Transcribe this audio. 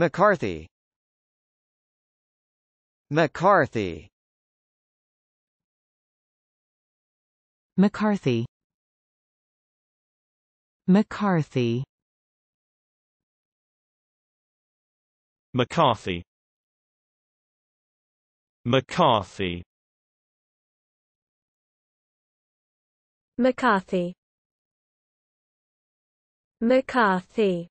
McCarthy McCarthy McCarthy McCarthy McCarthy McCarthy McCarthy McCarthy